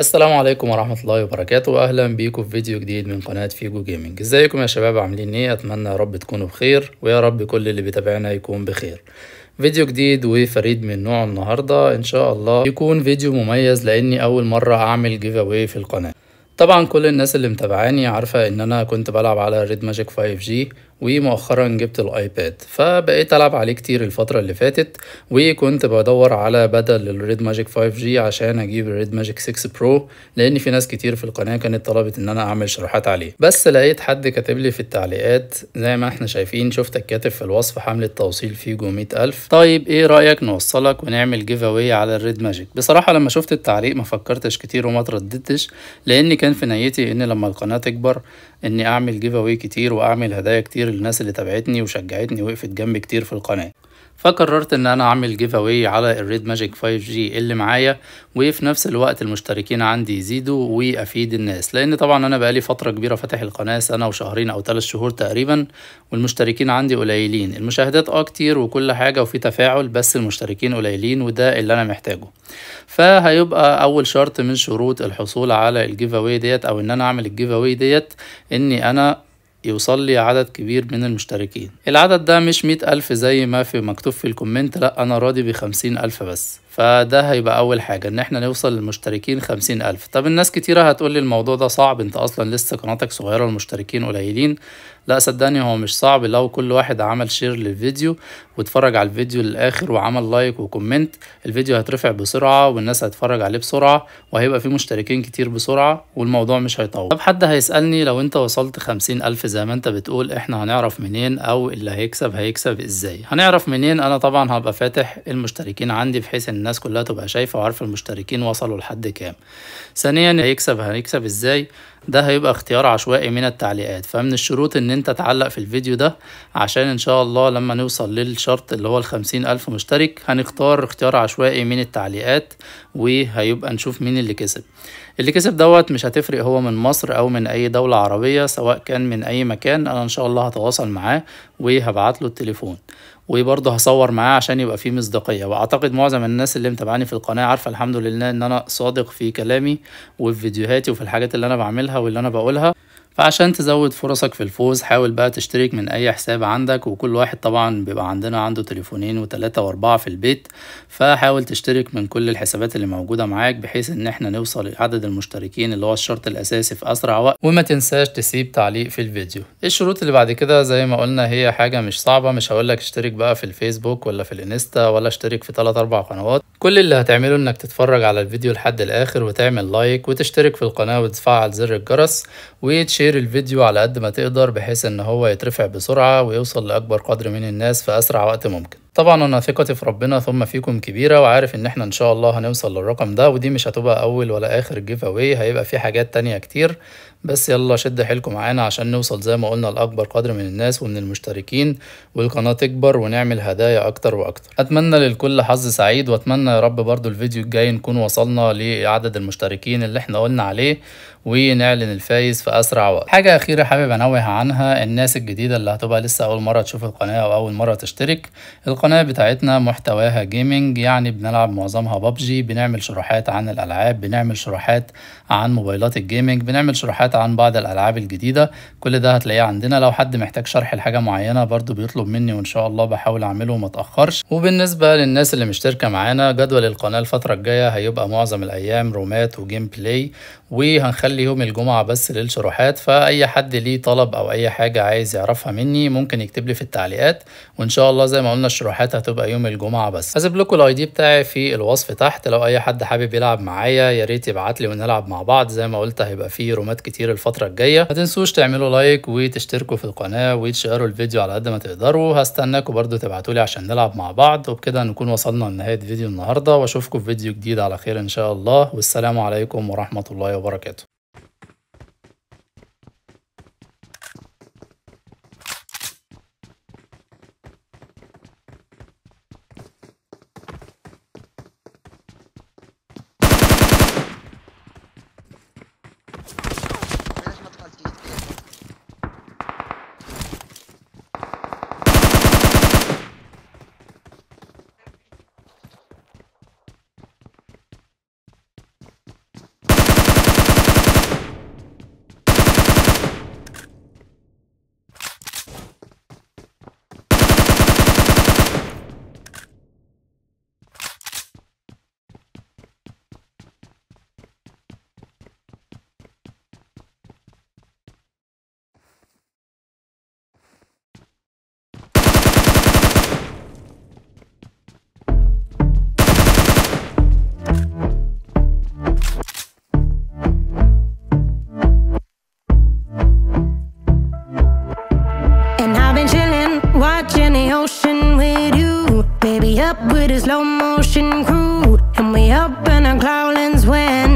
السلام عليكم ورحمة الله وبركاته وأهلا بيكم في فيديو جديد من قناة فيجو جيمنج ازيكم يا شباب عاملين ايه اتمنى يا رب تكونوا بخير ويا رب كل اللي بيتابعنا يكون بخير فيديو جديد وفريد من نوعه النهاردة ان شاء الله يكون فيديو مميز لاني اول مرة اعمل جيف اواي في القناة طبعا كل الناس اللي متابعاني عارفة ان انا كنت بلعب على ريد ماجيك 5 جي ومؤخرا جبت الايباد فبقيت العب عليه كتير الفتره اللي فاتت وكنت بدور على بدل للريد ماجيك 5 جي عشان اجيب الريد ماجيك 6 برو لان في ناس كتير في القناه كانت طلبت ان انا اعمل شروحات عليه بس لقيت حد كاتب لي في التعليقات زي ما احنا شايفين شفتك كاتب في الوصف حمله توصيل فيجو 100000 طيب ايه رايك نوصلك ونعمل جيف اوي على الريد ماجيك بصراحه لما شفت التعليق ما فكرتش كتير وما ترددتش لان كان في نيتي ان لما القناه تكبر اني اعمل جيف اوي كتير واعمل هدايا كتير الناس اللي تابعتني وشجعتني وقفت جنبي كتير في القناة فقررت ان انا اعمل جيف اواي على الريد ماجيك 5G اللي معايا وفي نفس الوقت المشتركين عندي يزيدوا وافيد الناس لان طبعا انا بقالي فترة كبيرة فاتح القناة سنة وشهرين او ثلاث شهور تقريبا والمشتركين عندي قليلين المشاهدات اه كتير وكل حاجة وفي تفاعل بس المشتركين قليلين وده اللي انا محتاجه فهيبقى اول شرط من شروط الحصول على الجيف اواي ديت او ان انا اعمل الجيف اواي ديت اني انا يوصل لي عدد كبير من المشتركين العدد ده مش مئة ألف زي ما في مكتوب في الكومنت لا أنا راضي بخمسين ألف بس فده هيبقى أول حاجة إن إحنا نوصل للمشتركين خمسين ألف طب الناس كتيرة هتقولي الموضوع ده صعب أنت أصلا لسه قناتك صغيرة والمشتركين قليلين لا صدقني هو مش صعب لو كل واحد عمل شير للفيديو واتفرج على الفيديو للآخر وعمل لايك وكومنت الفيديو هترفع بسرعة والناس هتتفرج عليه بسرعة وهيبقى فيه مشتركين كتير بسرعة والموضوع مش هيطول طب حد هيسألني لو أنت وصلت خمسين ألف زي ما أنت بتقول إحنا هنعرف منين أو اللي هيكسب هيكسب إزاي هنعرف منين أنا طبعا هبقى فاتح المشتركين عندي بحيث الناس كلها تبقى شايفة وعارفة المشتركين وصلوا لحد كام ثانيا هيكسب هيكسب ازاي ده هيبقى اختيار عشوائي من التعليقات فمن الشروط ان انت تعلق في الفيديو ده عشان ان شاء الله لما نوصل للشرط اللي هو الخمسين الف مشترك هنختار اختيار عشوائي من التعليقات وهيبقى نشوف مين اللي كسب اللي كسب دوت مش هتفرق هو من مصر او من اي دولة عربية سواء كان من اي مكان انا ان شاء الله هتواصل معاه وهبعت له التليفون وبرضه هصور معاه عشان يبقى فيه مصداقية واعتقد معظم الناس اللي متابعاني في القناة عارفة الحمد لله ان انا صادق في كلامي وفي فيديوهاتي وفي الحاجات اللي انا بعملها واللي انا بقولها فعشان تزود فرصك في الفوز حاول بقى تشترك من اي حساب عندك وكل واحد طبعا بيبقى عندنا عنده تليفونين وتلاتة واربعة في البيت فحاول تشترك من كل الحسابات اللي موجودة معاك بحيث ان احنا نوصل لعدد المشتركين اللي هو الشرط الاساسي في اسرع وقت وما تنساش تسيب تعليق في الفيديو إيه الشروط اللي بعد كده زي ما قلنا هي حاجة مش صعبة مش هقولك اشترك بقى في الفيسبوك ولا في الانستا ولا اشترك في 3 اربع قنوات كل اللي هتعمله انك تتفرج على الفيديو لحد الاخر وتعمل لايك وتشترك في القناة وتفعل زر الجرس وتشير شير الفيديو على قد ما تقدر بحيث ان هو يترفع بسرعة ويوصل لأكبر قدر من الناس في أسرع وقت ممكن طبعا انا ثقتي في ربنا ثم فيكم كبيره وعارف ان احنا ان شاء الله هنوصل للرقم ده ودي مش هتبقى اول ولا اخر جيف اواي هيبقى في حاجات تانية كتير بس يلا شد حيلكم معانا عشان نوصل زي ما قلنا لاكبر قدر من الناس ومن المشتركين والقناه تكبر ونعمل هدايا اكتر واكتر اتمنى للكل حظ سعيد واتمنى يا رب برضو الفيديو الجاي نكون وصلنا لعدد المشتركين اللي احنا قلنا عليه ونعلن الفايز في اسرع وقت حاجه اخيره حابب انوه عنها الناس الجديده اللي هتبقى لسه اول مره تشوف القناه او اول مره تشترك القناه بتاعتنا محتواها جيمنج يعني بنلعب معظمها ببجي بنعمل شروحات عن الالعاب بنعمل شروحات عن موبايلات الجيمنج بنعمل شروحات عن بعض الالعاب الجديده كل ده هتلاقيه عندنا لو حد محتاج شرح لحاجه معينه برده بيطلب مني وان شاء الله بحاول اعمله وما اتاخرش وبالنسبه للناس اللي مشتركه معانا جدول القناه الفتره الجايه هيبقى معظم الايام رومات وجيم بلاي وهنخلي بخلي يوم الجمعة بس للشروحات فأي حد ليه طلب أو أي حاجة عايز يعرفها مني ممكن يكتب لي في التعليقات وإن شاء الله زي ما قلنا الشروحات هتبقى يوم الجمعة بس هسيب لكم الاي دي بتاعي في الوصف تحت لو أي حد حابب يلعب معايا يا ريت يبعت لي ونلعب مع بعض زي ما قلت هيبقى فيه رومات كتير الفترة الجاية ما تنسوش تعملوا لايك وتشتركوا في القناة وتشيروا الفيديو على قد ما تقدروا هستناكم برضو لي عشان نلعب مع بعض وبكده نكون وصلنا لنهاية فيديو النهاردة واشوفكم في فيديو جديد على خير ان شاء الله والسلام عليكم ورحمة الله وبركاته been chilling, watching the ocean with you. Baby, up with a slow motion crew. And we up in our cloudlands when